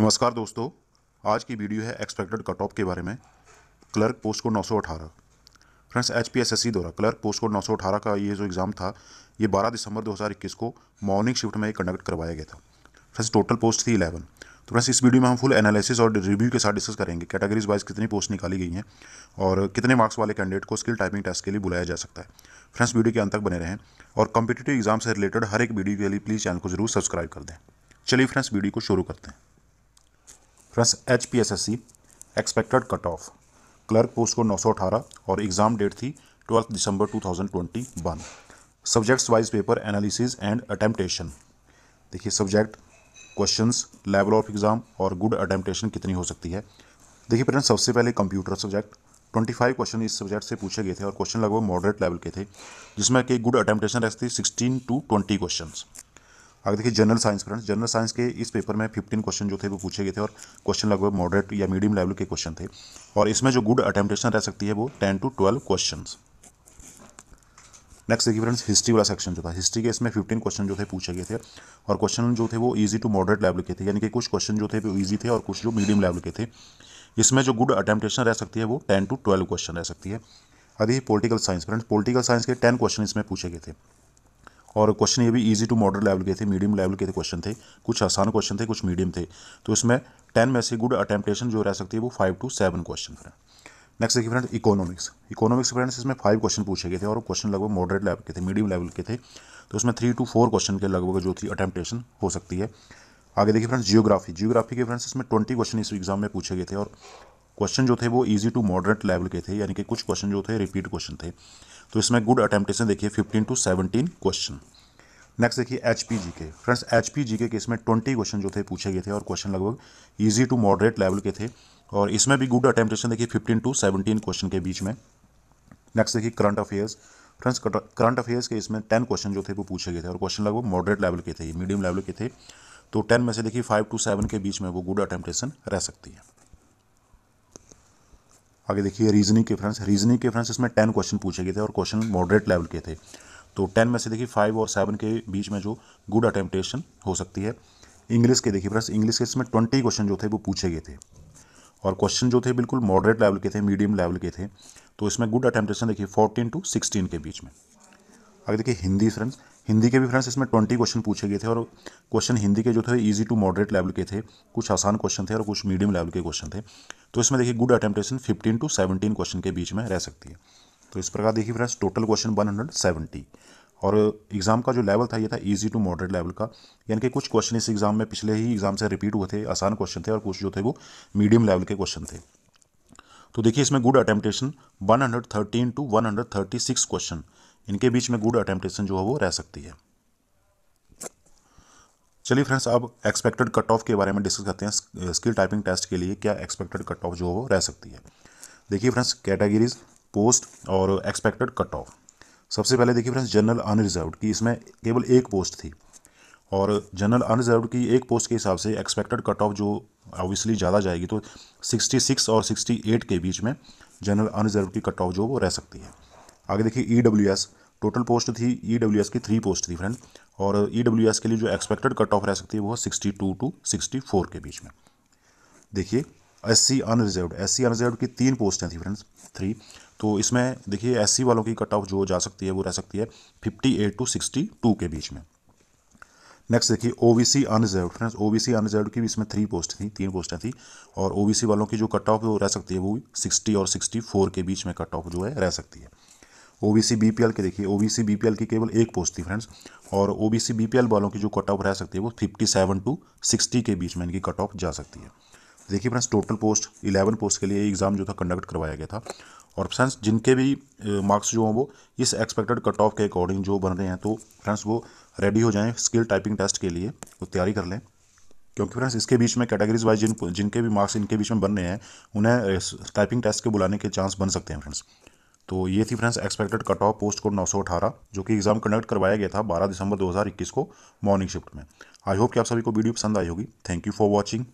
नमस्कार दोस्तों आज की वीडियो है एक्सपेक्टेड कट ऑफ के बारे में क्लर्क पोस्ट को 918 friends H P S S C द्वारा क्लर्क पोस्ट को 918 का ये जो एग्ज़ाम था ये 12 दिसंबर 2021 को मॉर्निंग शिफ्ट में कंडक्ट करवाया गया था फ्रेंड्स टोटल पोस्ट थी 11 तो फ्रेंड्स इस वीडियो में हम फुल एनालिसिस और रिव्यू के साथ डिस्कस करेंगे कैटेगरीज वाइज कितनी पोस्ट निकाली गई हैं और कितने मार्क्स वाले कैंडिडेट को स्किल टाइपिंग टेस्ट के लिए बुलाया जा सकता है फ्रेंड्स वीडियो के अंत तक बने रहें और कॉम्पिटेटिव एग्जाम से रिलेटेड हर एक वीडियो के लिए प्लीज़ चैनल को जरूर सब्सक्राइब कर दें चलिए फ्रेंड्स वीडियो को शुरू करते हैं friends H P S S C expected cut off clerk post को नौ सौ अठारह और एग्ज़ाम डेट थी ट्वेल्थ दिसंबर two thousand twenty one subjects wise paper analysis and attemptation देखिए subject question level of exam और गुड अटेम्पटेशन कितनी हो सकती है देखिए फ्रेंड्स सबसे पहले computer subject twenty five question इस सब्जेक्ट से पूछे गए थे और क्वेश्चन लगभग मॉडरेट लेवल के थे जिसमें कि गुड अटेम्पटेशन रहती थी सिक्सटीन टू ट्वेंटी क्वेश्चन आगे देखिए general science friends general science के इस पेपर में फिफ्टीन क्वेश्चन जो थे वो पूछे गए थे और क्वेश्चन लगभग मॉडरेट या मीडियम लेवल के क्वेश्चन थे और इसमें जो गुड अटेम्पटेशन रह सकती है वो ten to twelve question next देखिए फ्रेंड्स हिस्ट्री वाला सेक्शन जो था हिस्ट्री के इसमें फिफ्टीन क्वेश्चन जो थे पूछे गए थे और क्वेश्चन जो थे वो ईजी टू मॉडरेट लेवल के थे यानी कि कुछ क्वेश्चन जो थे वो ईजी थे और कुछ जो मीडियम लेवल के थे इसमें जो गुड अटेम्पटेशन रह सकती है वो टेन टू ट्वेल्व क्वेश्चन रह सकती है अभी political science friends political science के टेन क्वेश्चन इसमें पूछे गए थे और क्वेश्चन ये भी ईजी टू मॉडर लेवल के थे मीडियम लेवल के थे क्वेश्चन थे कुछ आसान क्वेश्चन थे कुछ मीडियम थे तो इसमें टेन में से गुड अटेम्पटेशन जो रह सकती है वो five to seven question friend next देखिए फ्रेंड इकोनॉमिक्स इकोनॉमिक्स फ्रेंड्स इसमें फाइव क्वेश्चन पूछे गए थे और क्वेश्चन लगभग मॉडरेट लेवल के थे मीडियम लेवल के थे तो उसमें थ्री टू फोर क्वेश्चन के लगभग जो थी अटेम्पटेशन हो सकती है आगे देखिए फ्रेंड्स जियोग्राफी जियोग्राफी के फ्रेंड्स इसमें ट्वेंटी क्वेश्चन इस एग्जाम में पूछे गए थे और क्वेश्चन जो थे वो ईजी टू मॉडरेट लेवल के थे यानी कि कुछ क्वेश्चन जो थे रिपीट क्वेश्चन थे तो इसमें गुड अटेम्प्टेशन देखिए fifteen to seventeen question next देखिए H P G K friends H P G के केस में ट्वेंटी क्वेश्चन जो थे पूछे गए थे और क्वेश्चन लगभग ईजी टू मॉडरेट लेवल के थे और इसमें भी गुड अटेम्प्टेशन देखिए फिफ्टीन टू सेवनटीन क्वेश्चन के बीच में नेक्स्ट देखिए current affairs friends current affairs के इसमें टेन क्वेश्चन जो थे वो पूछे गए थे और क्वेश्चन लगभग मॉडरेट लेवल के थे मीडियम लेवल के थे तो टेन में से देखिए फाइव टू सेवन के बीच में वो गुड अटैम्प्टेशन रह सकती है आगे देखिए रीजनिंग के फ्रेंड्स रीजनिंग के फ्रेंड्स इसमें टेन क्वेश्चन पूछे गए थे और क्वेश्चन मॉडरेट लेवल के थे तो टेन में से देखिए फाइव और सेवन के बीच में जो गुड अटेम्पटेशन हो सकती है इंग्लिश के देखिए फ्रेंड्स इंग्लिश के इसमें ट्वेंटी क्वेश्चन जो थे वो पूछे गए थे और क्वेश्चन जो थे बिल्कुल मॉडरेट लेवल के थे मीडियम लेवल के थे तो इसमें गुड अटेम्पटेशन देखिए फोर्टीन टू सिक्सटीन के बीच में आगे देखिए हिंदी फ्रेंड्स हिंदी के भी फ्रेंड्स इसमें ट्वेंटी क्वेश्चन पूछे गए थे और क्वेश्चन हिंदी के जो थे ईजी टू मॉडरेट लेवल के थे कुछ आसान क्वेश्चन थे और कुछ मीडियम लेवल के क्वेश्चन थे तो इसमें देखिए good attemptation fifteen to seventeen question के बीच में रह सकती है तो इस प्रकार देखिए friends total question one hundred seventy और एग्ज़ाम का जो लेवल था ये था इजी टू मॉडरेट लेवल का यानी कि कुछ क्वेश्चन इस एग्ज़ाम में पिछले ही एग्ज़ाम से रिपीट हुए थे आसान क्वेश्चन थे और कुछ जो थे वो मीडियम लेवल के क्वेश्चन थे तो देखिए इसमें गुड अटेम्पटेशन 113 टू 136 क्वेश्चन इनके बीच में गुड अटेम्पटेशन जो है वो रह सकती है चलिए फ्रेंड्स अब एक्सपेक्टेड कट ऑफ के बारे में डिस्कस करते हैं स्किल टाइपिंग टेस्ट के लिए क्या एक्सपेक्टेड कट ऑफ जो है वो रह सकती है देखिए फ्रेंड्स कैटेगरीज पोस्ट और एक्सपेक्टेड कट ऑफ सबसे पहले देखिए फ्रेंड्स जनरल अनरिजर्व की इसमें केवल एक पोस्ट थी और जनरल अनरिजर्व की एक पोस्ट के हिसाब से एक्सपेक्टेड कट ऑफ जो ऑब्वियसली ज़्यादा जाएगी तो 66 और 68 के बीच में जनरल अनरिजर्व की कट ऑफ जो वो रह सकती है आगे देखिए E W S total post थी ई डब्ल्यू एस की थ्री पोस्ट थी फ्रेंड और ई डब्ल्यू एस के लिए जो एक्सपेक्टेड कट ऑफ रह सकती है वो sixty two to sixty four के बीच में देखिए S C unreserved S C unreserved की तीन पोस्टें थी फ्रेंड्स थ्री तो इसमें देखिए एस सी वालों की कट ऑफ जो जा सकती है वो रह सकती है fifty eight to sixty two के बीच में नेक्स्ट देखिए O B C unreserved friends O B C unreserved की भी इसमें थ्री पोस्ट थी तीन पोस्टें थी और ओ वी सी वालों की जो कट ऑफ रह सकती है वो सिक्सटी और सिक्सटी फोर के बीच में कट ऑफ जो है रह सकती है O B C B P L के देखिए O B C B P L की केवल एक पोस्ट थी फ्रेंड्स और O B C B P L वालों की जो कट ऑफ रह सकती है वो फिफ्टी सेवन टू सिक्सटी के बीच में इनकी कट ऑफ जा सकती है देखिए friends total post eleven post के लिए एग्ज़ाम जो था कंडक्ट करवाया गया था और फ्रेंड्स जिनके भी मार्क्स जो हों वो इस एक्सपेक्टेड कट ऑफ के अकॉर्डिंग जो बन रहे हैं तो फ्रेंड्स वो रेडी हो जाएँ स्किल टाइपिंग टेस्ट के लिए वो तैयारी कर लें क्योंकि फ्रेंड्स इसके बीच में कैटेगरीज वाइज जिन जिनके भी मार्क्स इनके बीच में बन रहे हैं उन्हें टाइपिंग टेस्ट के बुलाने के चांस बन सकते हैं फ्रेंड्स तो ये थी friends expected cut off post code 918 जो कि एग्ज़ाम कंडक्ट करवाया गया था 12 दिसंबर 2021 को मॉर्निंग शिफ्ट में आई होप कि आप सभी को वीडियो पसंद आई होगी थैंक यू फॉर वॉचिंग